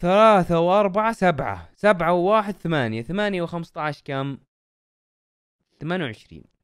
ثلاثة وأربعة سبعة سبعة وواحد ثمانية ثمانية وخمسة عشر كم ثمانية وعشرين